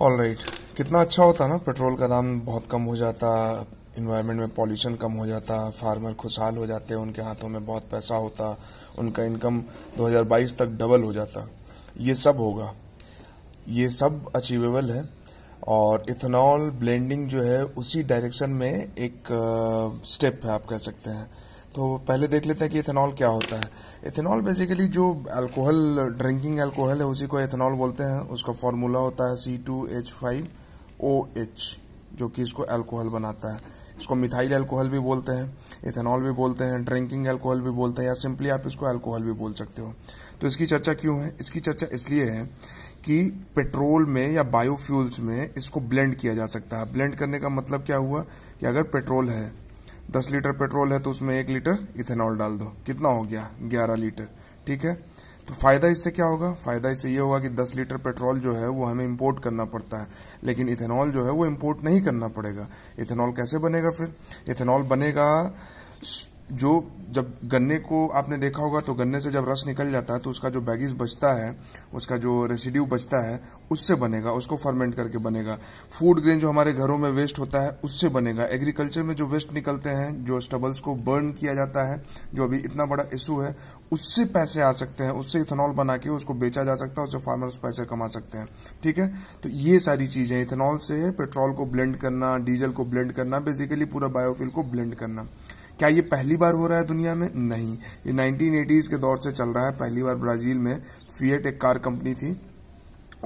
All right right. कितना अच्छा होता ना पेट्रोल का दाम बहुत कम हो जाता इन्वायरमेंट में पॉल्यूशन कम हो जाता फार्मर खुशहाल हो जाते उनके हाथों में बहुत पैसा होता उनका इनकम 2022 तक डबल हो जाता ये सब होगा ये सब अचीवेबल है और इथेनॉल ब्लेंडिंग जो है उसी डायरेक्शन में एक स्टेप uh, है आप कह सकते हैं तो पहले देख लेते हैं कि इथेनॉल क्या होता है इथेनॉल बेसिकली जो अल्कोहल ड्रिंकिंग अल्कोहल है उसी को इथेनॉल बोलते हैं उसका फॉर्मूला होता है C two H five O H जो कि इसको अल्कोहल बनाता है इसको मिथाइल अल्कोहल भी बोलते हैं इथेनॉल भी बोलते हैं ड्रिंकिंग अल्कोहल भी बोलते हैं या सिंपली आप इसको अल्कोहल भी बोल सकते हो तो इसकी चर्चा क्यों है इसकी चर्चा इसलिए है कि पेट्रोल में या बायोफ्यूल्स में इसको ब्लेंड किया जा सकता है ब्लेंड करने का मतलब क्या हुआ कि अगर पेट्रोल है दस लीटर पेट्रोल है तो उसमें एक लीटर इथेनॉल डाल दो कितना हो गया ग्यारह लीटर ठीक है तो फायदा इससे क्या होगा फायदा इससे ये होगा कि दस लीटर पेट्रोल जो है वो हमें इम्पोर्ट करना पड़ता है लेकिन इथेनॉल जो है वो इम्पोर्ट नहीं करना पड़ेगा इथेनॉल कैसे बनेगा फिर इथेनॉल बनेगा जो जब गन्ने को आपने देखा होगा तो गन्ने से जब रस निकल जाता है तो उसका जो बैगिस बचता है उसका जो रेसिड्यू बचता है उससे बनेगा उसको फर्मेंट करके बनेगा फूड ग्रेन जो हमारे घरों में वेस्ट होता है उससे बनेगा एग्रीकल्चर में जो वेस्ट निकलते हैं जो स्टबल्स को बर्न किया जाता है जो अभी इतना बड़ा इशू है उससे पैसे आ सकते हैं उससे इथेनॉल बना के उसको बेचा जा सकता है उससे फार्मर्स पैसे कमा सकते हैं ठीक है तो ये सारी चीज़ें इथेनॉल से पेट्रोल को ब्लेंड करना डीजल को ब्लेंड करना बेसिकली पूरा बायोफ्यूल को ब्लेंड करना क्या ये पहली बार हो रहा है दुनिया में नहीं ये एटीज के दौर से चल रहा है पहली बार ब्राजील में फीएट एक कार कंपनी थी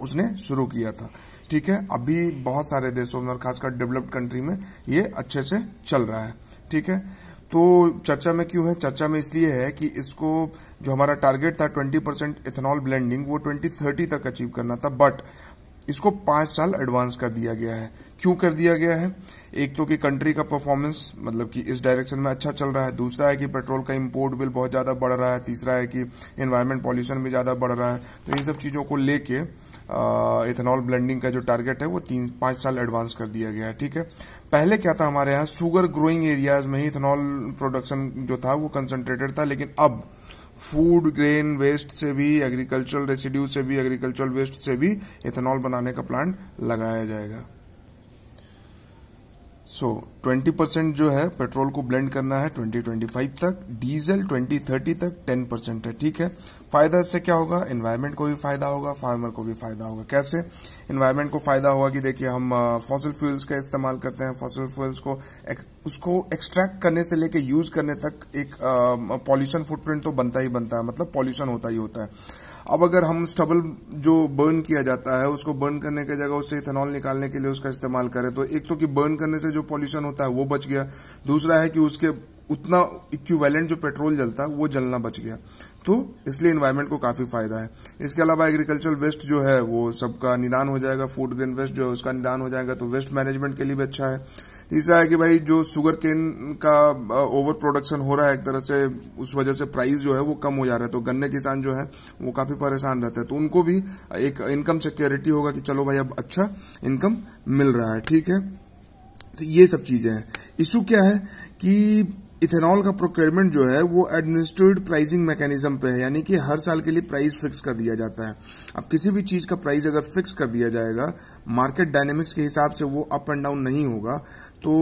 उसने शुरू किया था ठीक है अभी बहुत सारे देशों में और खासकर डेवलप्ड कंट्री में ये अच्छे से चल रहा है ठीक है तो चर्चा में क्यों है चर्चा में इसलिए है कि इसको जो हमारा टारगेट था 20 परसेंट इथेनॉल ब्लेंडिंग वो 2030 तक अचीव करना था बट इसको पांच साल एडवांस कर दिया गया है क्यों कर दिया गया है एक तो कि कंट्री का परफॉर्मेंस मतलब कि इस डायरेक्शन में अच्छा चल रहा है दूसरा है कि पेट्रोल का इंपोर्ट बिल बहुत ज़्यादा बढ़ रहा है तीसरा है कि इन्वायरमेंट पॉल्यूशन भी ज़्यादा बढ़ रहा है तो इन सब चीज़ों को लेके इथेनॉल ब्लेंडिंग का जो टारगेट है वो तीन पाँच साल एडवांस कर दिया गया है ठीक है पहले क्या था हमारे यहाँ शुगर ग्रोइंग एरियाज में ही इथेनॉल प्रोडक्शन जो था वो कंसनट्रेटेड था लेकिन अब फूड ग्रेन वेस्ट से भी एग्रीकल्चरल रेसिड्यू से भी एग्रीकल्चरल वेस्ट से भी इथेनॉल बनाने का प्लांट लगाया जाएगा सो ट्वेंटी परसेंट जो है पेट्रोल को ब्लेंड करना है ट्वेंटी ट्वेंटी फाइव तक डीजल ट्वेंटी थर्टी तक टेन परसेंट है ठीक है फायदा इससे क्या होगा इन्वायरमेंट को भी फायदा होगा फार्मर को भी फायदा होगा कैसे इन्वायरमेंट को फायदा होगा कि देखिए हम फॉसिल फ्यूल्स का इस्तेमाल करते हैं फॉसिल फ्यूल्स को एक, उसको एक्सट्रैक्ट करने से लेके यूज करने तक एक पॉल्यूशन फुटप्रिंट तो बनता ही बनता है मतलब पॉल्यूशन होता ही होता है अब अगर हम स्टबल जो बर्न किया जाता है उसको बर्न करने की जगह उससे इथेनॉल निकालने के लिए उसका इस्तेमाल करें तो एक तो कि बर्न करने से जो पॉल्यूशन होता है वो बच गया दूसरा है कि उसके उतना इक्विवेलेंट जो पेट्रोल जलता है वो जलना बच गया तो इसलिए इन्वायरमेंट को काफी फायदा है इसके अलावा एग्रीकल्चरल वेस्ट जो है वो सबका निदान हो जाएगा फूड ग्रेन वेस्ट जो है उसका निदान हो जाएगा तो वेस्ट मैनेजमेंट के लिए भी अच्छा है तीसरा है कि भाई जो शुगर केन का ओवर प्रोडक्शन हो रहा है एक तरह से उस वजह से प्राइस जो है वो कम हो जा रहा है तो गन्ने किसान जो है वो काफी परेशान रहते हैं तो उनको भी एक इनकम सिक्योरिटी होगा कि चलो भाई अब अच्छा इनकम मिल रहा है ठीक है तो ये सब चीजें हैं इशू क्या है कि इथेनॉल का प्रोक्योरमेंट जो है वो एडमिनिस्ट्रेटिव प्राइसिंग मैकेनिज्म पे है यानी कि हर साल के लिए प्राइस फिक्स कर दिया जाता है अब किसी भी चीज़ का प्राइस अगर फिक्स कर दिया जाएगा मार्केट डायनेमिक्स के हिसाब से वो अप एंड डाउन नहीं होगा तो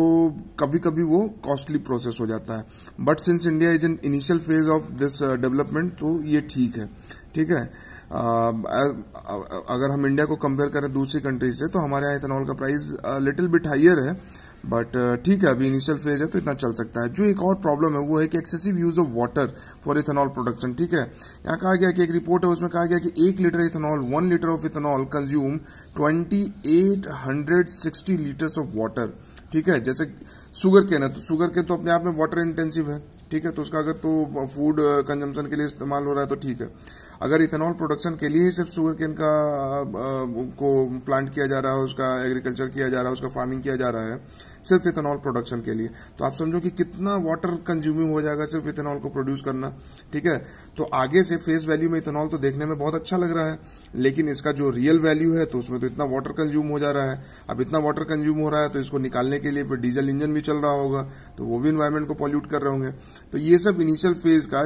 कभी कभी वो कॉस्टली प्रोसेस हो जाता है but since India is in initial phase of this development तो ये ठीक है ठीक है आ, uh, uh, uh, अगर हम इंडिया को कंपेयर करें दूसरी कंट्रीज से तो हमारे यहाँ इथेनॉल का प्राइस लिटिल बिट हाइयर है बट uh, ठीक है अभी इनिशियल फेज है तो इतना चल सकता है जो एक और प्रॉब्लम है वो है कि excessive use of water for ethanol production ठीक है यहाँ कहा गया कि एक रिपोर्ट है उसमें कहा गया कि एक litre ethanol one litre of ethanol consume twenty eight hundred sixty litres of water ठीक है जैसे शुगर केन है तो शुगर केन तो अपने आप में वाटर इंटेंसिव है ठीक है तो उसका अगर तो फूड कंजम्पशन uh, के लिए इस्तेमाल हो रहा है तो ठीक है अगर इथेनॉल प्रोडक्शन के लिए ही सिर्फ शुगर केन का आ, uh, को प्लांट किया जा रहा है उसका एग्रीकल्चर किया जा रहा है उसका फार्मिंग किया जा रहा है सिर्फ इथेनॉल प्रोडक्शन के लिए तो आप समझो कि कितना वाटर कंज्यूमिंग हो जाएगा सिर्फ इथेनॉल को प्रोड्यूस करना ठीक है तो आगे से फेस वैल्यू में इथेनॉल तो देखने में बहुत अच्छा लग रहा है लेकिन इसका जो रियल वैल्यू है तो उसमें तो इतना वाटर कंज्यूम हो जा रहा है अब इतना वाटर कंज्यूम हो रहा है तो इसको निकालने के लिए फिर डीजल इंजन भी चल रहा होगा तो वो भी इन्वायरमेंट को पॉल्यूट कर रहे होंगे तो ये सब इनिशियल फेज का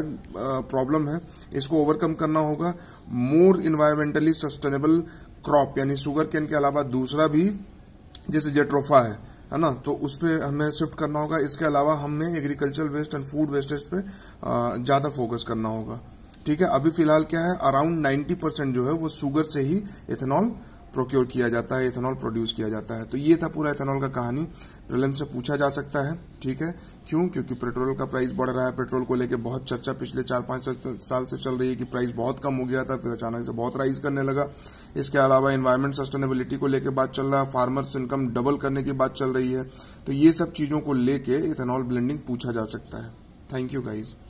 प्रॉब्लम है इसको ओवरकम करना होगा मोर इन्वायरमेंटली सस्टेनेबल क्रॉप यानी सुगर कैन के अलावा दूसरा भी जैसे जेट्रोफा है है ना तो उस पर हमें शिफ्ट करना होगा इसके अलावा हमें agriculture waste and food wastage पे ज़्यादा फोकस करना होगा ठीक है अभी फिलहाल क्या है अराउंड 90 परसेंट जो है वो शुगर से ही इथेनॉल प्रोक्योर किया जाता है इथेनॉल प्रोड्यूस किया जाता है तो ये था पूरा इथेनॉल का कहानी प्रलम से पूछा जा सकता है ठीक है क्यों क्योंकि पेट्रोल का प्राइस बढ़ रहा है पेट्रोल को लेकर बहुत चर्चा पिछले चार पांच साल से चल रही है कि प्राइस बहुत कम हो गया था फिर अचानक से बहुत राइज करने लगा इसके अलावा इन्वायरमेंट सस्टेनेबिलिटी को लेकर बात चल रहा है फार्मर्स इनकम डबल करने की बात चल रही है तो ये सब चीज़ों को लेकर इथेनॉल ब्लेंडिंग पूछा जा सकता है थैंक यू गाइज़